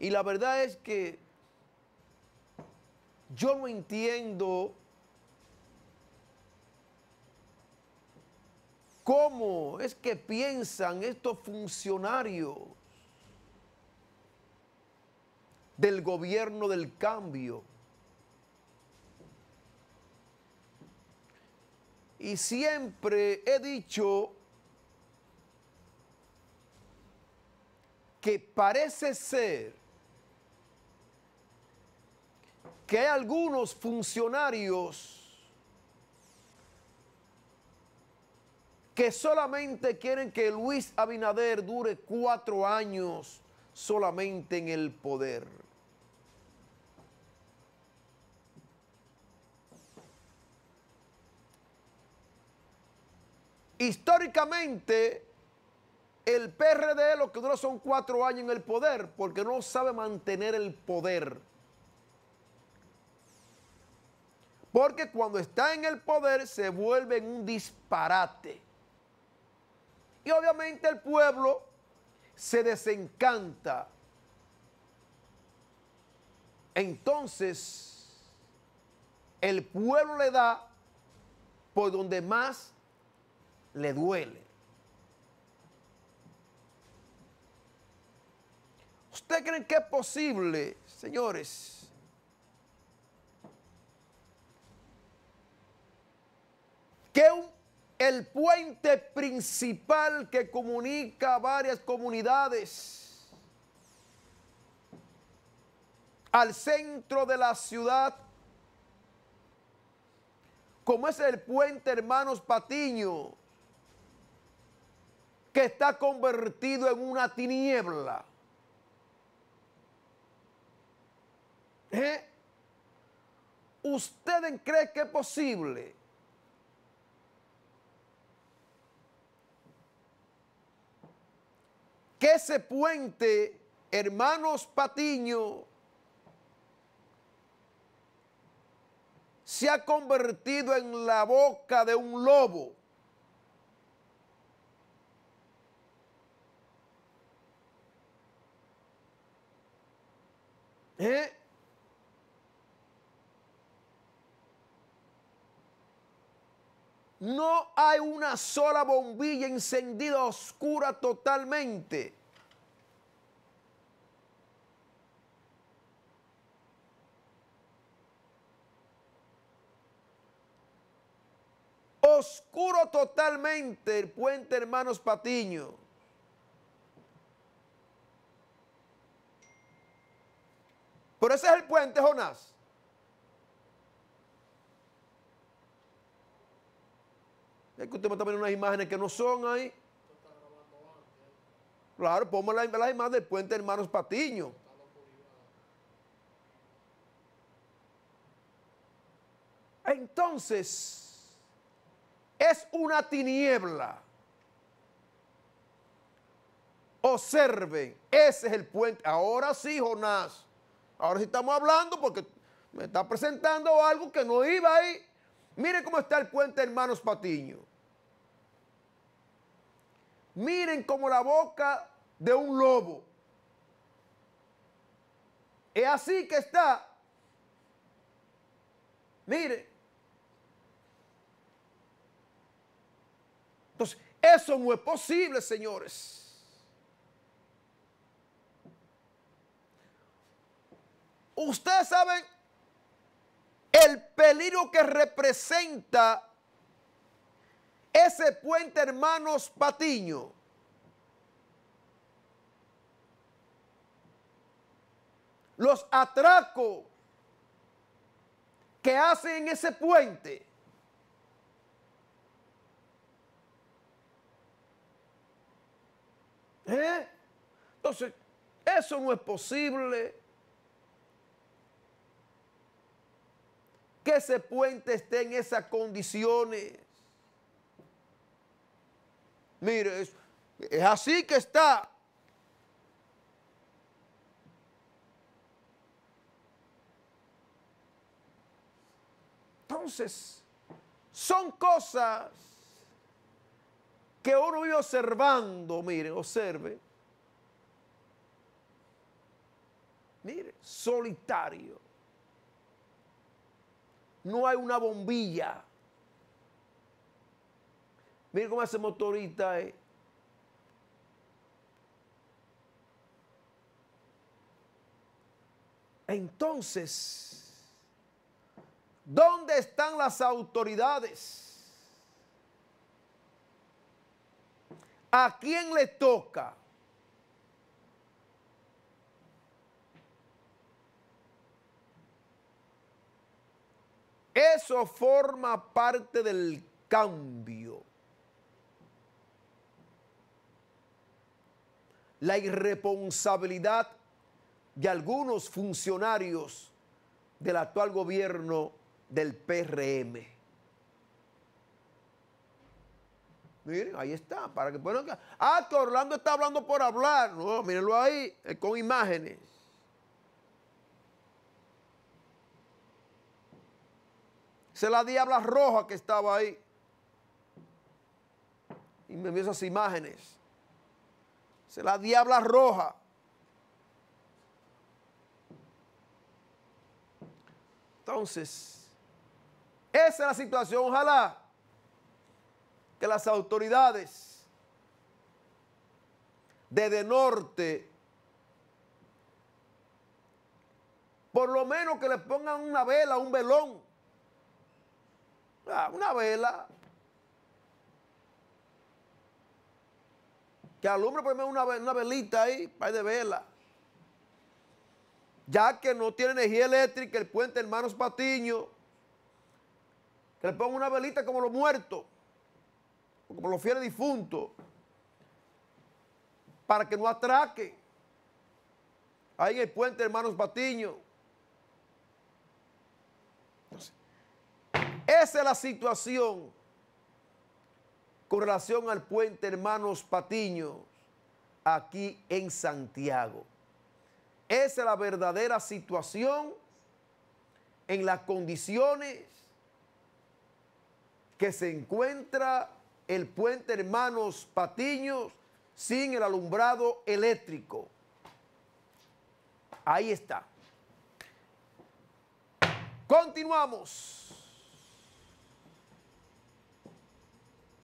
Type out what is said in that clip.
Y la verdad es que yo no entiendo cómo es que piensan estos funcionarios del gobierno del cambio. Y siempre he dicho que parece ser que hay algunos funcionarios que solamente quieren que Luis Abinader dure cuatro años solamente en el poder. Históricamente, el PRD lo que duró son cuatro años en el poder porque no sabe mantener el poder. Porque cuando está en el poder se vuelve un disparate. Y obviamente el pueblo se desencanta. Entonces, el pueblo le da por donde más le duele. ¿Usted creen que es posible, señores? que el puente principal que comunica varias comunidades al centro de la ciudad, como es el puente Hermanos Patiño, que está convertido en una tiniebla. ¿Eh? ¿Ustedes creen que es posible que ese puente, hermanos Patiño, se ha convertido en la boca de un lobo. ¿Eh? No hay una sola bombilla encendida oscura totalmente. Oscuro totalmente el puente Hermanos Patiño. Pero ese es el puente, Jonás. Es que usted me está unas imágenes que no son ahí. Claro, ponme las imágenes del puente Hermanos Patiño. Entonces, es una tiniebla. Observen, ese es el puente. Ahora sí, Jonás. Ahora sí estamos hablando porque me está presentando algo que no iba ahí. Mire cómo está el puente Hermanos Patiño miren como la boca de un lobo. Es así que está. Miren. Entonces, eso no es posible, señores. Ustedes saben el peligro que representa ese puente, hermanos Patiño, los atracos que hacen en ese puente, ¿Eh? Entonces, eso no es posible. Que ese puente esté en esas condiciones. Mire, es, así que está. Entonces, son cosas que uno vive observando, mire, observe. Mire, solitario. No hay una bombilla Miren cómo hace motorista. Eh. Entonces, ¿dónde están las autoridades? ¿A quién le toca? Eso forma parte del cambio. la irresponsabilidad de algunos funcionarios del actual gobierno del PRM. Miren, ahí está, para que Ah, que Orlando está hablando por hablar. No, mírenlo ahí, eh, con imágenes. esa es la diabla roja que estaba ahí. Y me envió esas imágenes la diabla roja. Entonces, esa es la situación. Ojalá que las autoridades desde norte, por lo menos que le pongan una vela, un velón, ah, una vela, que alumbre por una, una velita ahí, ir de vela. Ya que no tiene energía eléctrica el puente Hermanos Patiño, que le ponga una velita como los muertos, como los fieles difuntos, para que no atraque. Ahí el puente Hermanos Patiño. esa es la situación con relación al puente Hermanos Patiños, aquí en Santiago. Esa es la verdadera situación en las condiciones que se encuentra el puente Hermanos Patiños sin el alumbrado eléctrico. Ahí está. Continuamos.